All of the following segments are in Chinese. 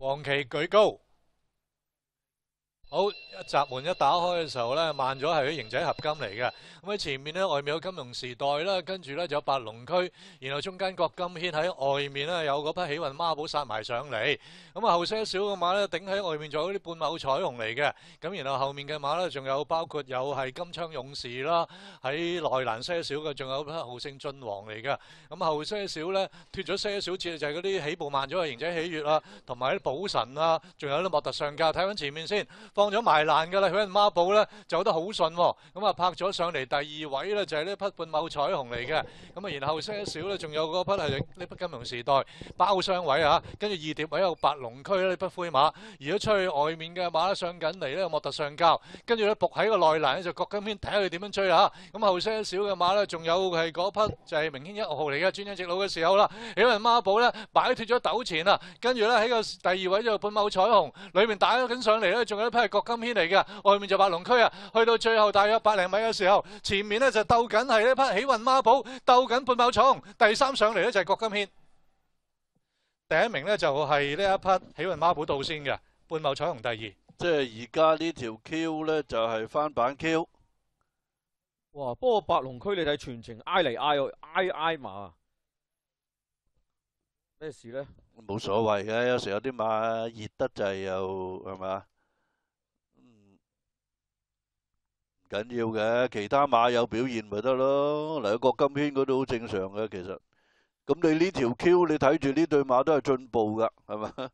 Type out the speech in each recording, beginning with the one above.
黄旗举高。好，一閘門一打開嘅時候咧，慢咗係啲型仔合金嚟嘅。咁喺前面咧，外面有金融時代啦，跟住咧就有白龍區，然後中間國金軒喺外面咧有嗰匹起運孖寶殺埋上嚟。咁啊，後些少嘅馬咧頂喺外面仲有啲半馬彩虹嚟嘅。咁然後後面嘅馬咧仲有包括有係金槍勇士啦，喺內栏些少嘅仲有匹号勝俊王嚟嘅。咁後些少咧脱咗些少次就係嗰啲起步慢咗嘅型仔喜悦啦，同埋啲寶神啊，仲有啲莫特上架。睇翻前面先。放咗埋欄噶啦，佢人孖宝咧走得好順，咁啊拍咗上嚟第二位咧就係呢匹半霧彩虹嚟嘅，咁啊然後後一少咧仲有嗰匹系呢匹金融時代包雙位啊，跟住二碟位有白龍區呢匹灰馬，而家出去外面嘅馬咧上緊嚟咧有莫特上交，跟住咧伏喺個內欄咧就各金轩睇下佢點樣追啦咁后後一少嘅馬咧仲有係嗰匹就係明天一號嚟嘅專一直路嘅時候啦，有人孖宝咧擺脱咗斗前啊，跟住咧喺個第二位就半霧彩虹裏面打緊上嚟咧仲有一匹。郭金轩嚟嘅，外面就白龙区啊，去到最后大约百零米嘅时候，前面咧就斗紧系一匹喜运孖宝，斗紧半茂宠，第三上嚟咧就郭金轩，第一名咧就系呢一匹喜运孖宝到先嘅，半茂彩虹第二，即系而家呢条 Q 咧就系翻版 Q，哇！不过白龙区你睇全程挨嚟挨去，挨挨马啊，咩事咧？冇所谓嘅，有时有啲马热得滞又系嘛？紧要嘅，其他马有表现咪得咯。嚟阿郭金轩嗰度好正常嘅，其实。咁你呢条 Q，你睇住呢对马都系进步噶，系咪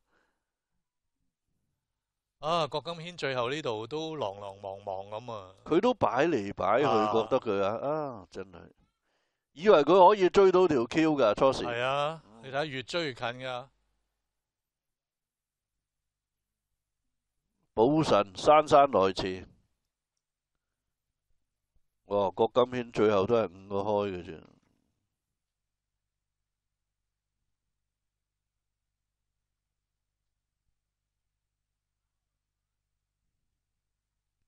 啊？郭金轩最后呢度都狼狼茫茫咁啊！佢都摆嚟摆去，觉得佢啊啊，真系以为佢可以追到条 Q 噶初时。系啊，你睇越追越近噶。宝神姗姗来迟。哦，郭金轩最后都系五个开嘅啫，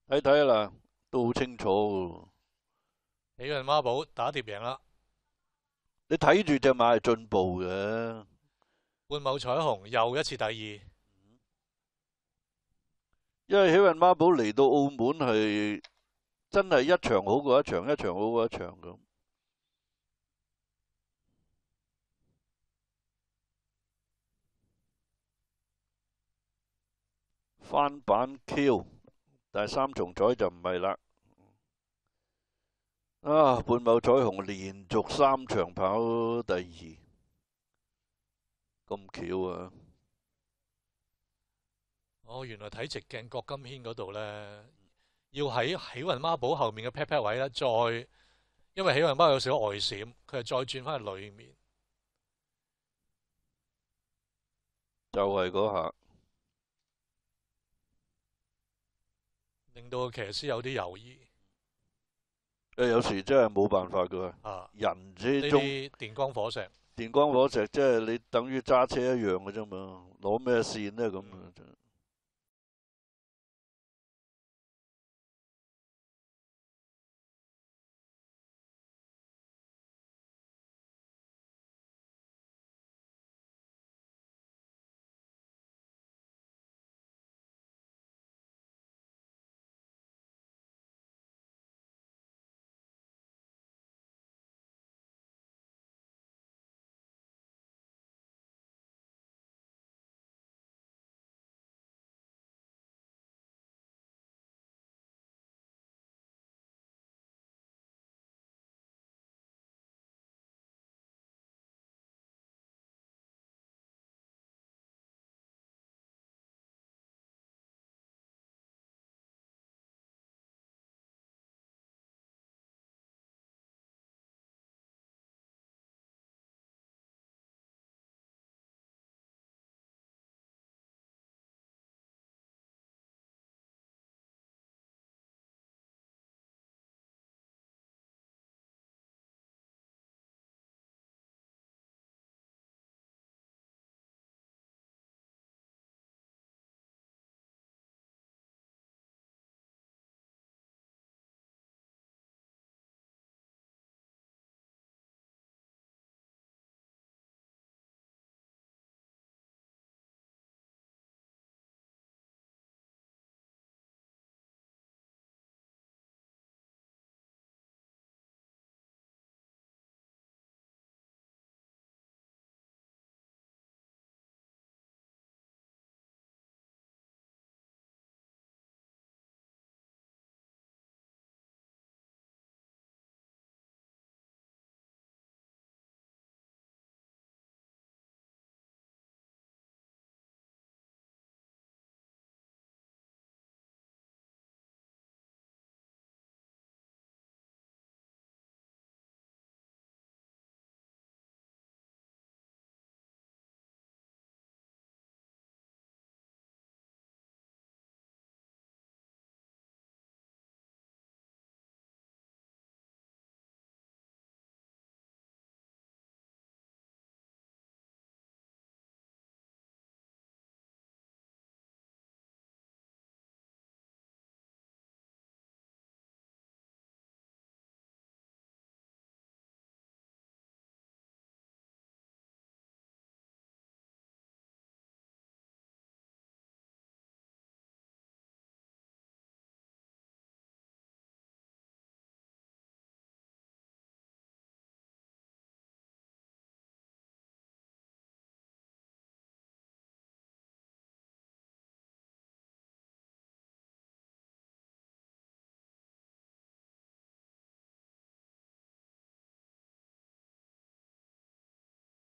睇睇啊嗱，都好清楚。喜运孖宝打碟赢啦，你睇住只马系进步嘅，半亩彩虹又一次第二，因为喜运孖宝嚟到澳门系。真系一場好過一場，一場好過一場咁。翻版 Q，第三重彩就唔係啦。啊，半亩彩虹連續三場跑第二，咁巧啊！我原來睇直镜郭金軒嗰度咧。要喺喜雲媽堡後面嘅 pat pat 位咧，再因為喜雲媽有少少外闪，佢系再轉翻去裏面，就係嗰下令到騎師有啲猶豫。诶，有時真係冇辦法噶，啊，人之中電光火石，電光火石即係你等於揸車一樣嘅啫嘛，攞咩線咧咁？